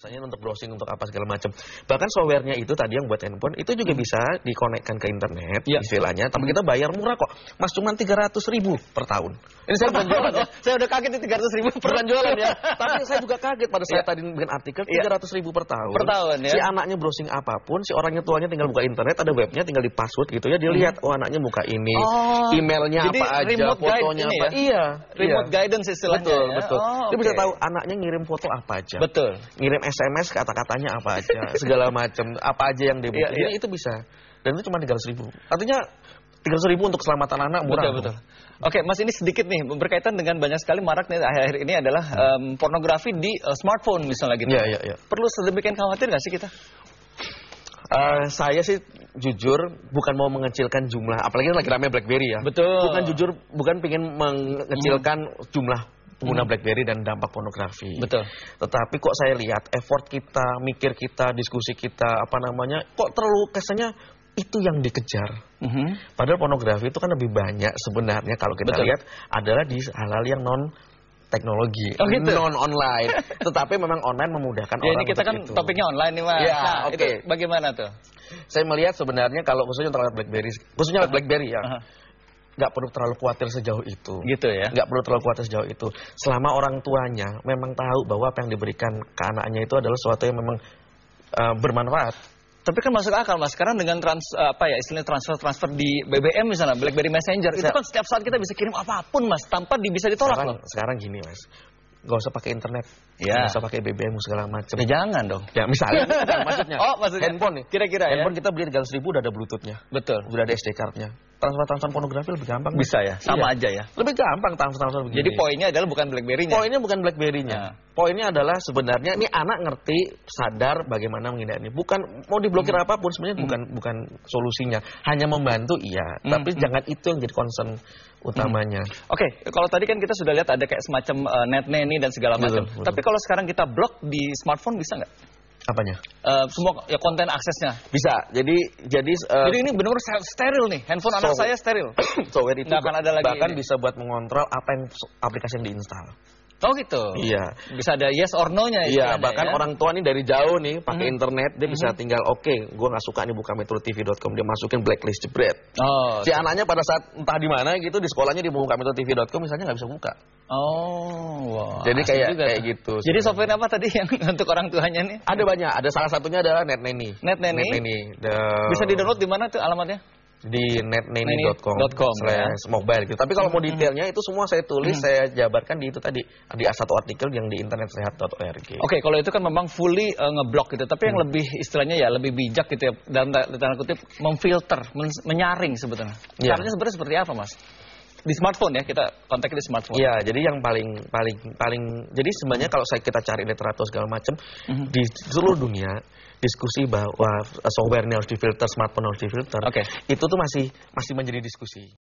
Misalnya untuk browsing, untuk apa segala macam. Bahkan softwarenya itu tadi yang buat handphone, itu juga hmm. bisa dikonekkan ke internet, ya. istilahnya. Tapi hmm. kita bayar murah kok. Mas cuma tiga ratus ribu per tahun. Ini saya bukan jualan ya. Saya udah kaget di ratus ribu per tahun jualan ya. Tapi saya juga kaget pada saat ya. tadi bikin artikel, ya. tiga ratus ribu per tahun. Per tahun ya. Si anaknya browsing apapun, si orangnya tuanya tinggal buka internet, ada webnya, tinggal di password gitu ya. Dia hmm. oh anaknya buka ini, oh, emailnya Jadi, apa aja, fotonya apa. Ya? Iya. Remote iya. guidance istilahnya. Betul, ya? betul. Oh, Dia okay. bisa tahu anaknya ngirim foto apa aja. Betul. Ngirim SMS kata-katanya apa aja, segala macam, apa aja yang dia iya, butuhin ya. itu bisa. Dan itu cuma 300 ribu. Artinya 300 ribu untuk keselamatan anak murah. Betul, betul. Oke, Mas ini sedikit nih berkaitan dengan banyak sekali maraknya akhir-akhir ini adalah um, pornografi di uh, smartphone misalnya gitu. Iya, iya, iya. Perlu sedemikian khawatir nggak sih kita? Uh, saya sih jujur bukan mau mengecilkan jumlah, apalagi lagi ramai BlackBerry ya. Betul. Bukan jujur, bukan ingin mengecilkan hmm. jumlah pengguna hmm. BlackBerry dan dampak pornografi. Betul. Tetapi kok saya lihat effort kita, mikir kita, diskusi kita, apa namanya, kok terlalu kesannya itu yang dikejar. Mm -hmm. Padahal pornografi itu kan lebih banyak sebenarnya kalau kita Betul. lihat adalah di halal yang non teknologi oh, gitu? non online tetapi memang online memudahkan ya, orang ini kita kan itu. topiknya online nih mas ya, nah, okay. bagaimana tuh saya melihat sebenarnya kalau khususnya untuk BlackBerry khususnya BlackBerry ya uh -huh nggak perlu terlalu khawatir sejauh itu. Gitu ya. Nggak perlu terlalu khawatir sejauh itu. Selama orang tuanya memang tahu bahwa apa yang diberikan ke anaknya itu adalah sesuatu yang memang uh, bermanfaat. Tapi kan masuk akal mas, sekarang dengan trans, eh, apa ya istilahnya transfer-transfer di BBM misalnya, BlackBerry Messenger, itu kan setiap saat kita bisa kirim apapun mas, tanpa bisa ditolak sekarang, loh. Sekarang gini mas, nggak usah pakai internet, ya. nggak usah pakai BBM segala macam. Ya jangan dong. Ya misalnya, maksudnya. Oh maksudnya. Handphone nih. Kira-kira ya. Handphone kita beli 300 ribu udah ada bluetoothnya. Betul. Udah ada SD cardnya transfer-transfer pornografi lebih gampang. Bisa ya, sama iya. aja ya. Lebih gampang transfer-transfer begini. Jadi poinnya adalah bukan BlackBerry-nya. Poinnya bukan BlackBerry-nya. Nah. Poinnya adalah sebenarnya ini anak ngerti, sadar bagaimana menghindari. Bukan mau diblokir hmm. apapun sebenarnya hmm. bukan bukan solusinya. Hanya membantu iya, hmm. tapi hmm. jangan itu yang jadi concern utamanya. Hmm. Oke, okay, kalau tadi kan kita sudah lihat ada kayak semacam uh, eh, net nanny dan segala macam. Tapi kalau sekarang kita blok di smartphone bisa nggak? Apanya? Uh, semua ya konten aksesnya. Bisa. Jadi jadi uh, Jadi ini benar steril nih. Handphone so, anak saya steril. Software itu akan ada lagi. Bahkan ini. bisa buat mengontrol apa yang aplikasi yang diinstal. Oh gitu. Iya. Bisa ada yes or no-nya. Iya. Kan ya, bahkan ya? orang tua nih dari jauh nih pakai mm -hmm. internet dia bisa mm -hmm. tinggal oke, okay, gua nggak suka nih buka metrotv.com dia masukin blacklist jebret. Oh. Si okay. Gitu. anaknya pada saat entah di mana gitu di sekolahnya di buka metrotv.com misalnya nggak bisa buka. Oh. Wow. Jadi kayak juga, kayak gitu. Jadi software apa tadi yang untuk orang tuanya nih? Ada banyak. Ada salah satunya adalah NetNeni. NetNeni. Net The... Bisa di download di mana tuh alamatnya? di netneni.com ya. slash mobile gitu. Tapi kalau mau detailnya itu semua saya tulis, hmm. saya jabarkan di itu tadi di satu artikel yang di internetsehat.org. Oke, okay, kalau itu kan memang fully uh, ngeblok gitu. Tapi hmm. yang mm. lebih istilahnya ya lebih bijak gitu ya dalam tanda kutip memfilter, men menyaring sebetulnya. Yeah. sebenarnya seperti apa, Mas? di smartphone ya kita kontak di smartphone. Iya, jadi yang paling paling paling jadi sebenarnya kalau saya kita cari literatur segala macam mm-hmm. di seluruh dunia diskusi bahwa software ini harus difilter, smartphone harus difilter. Oke. Okay. Itu tuh masih masih menjadi diskusi.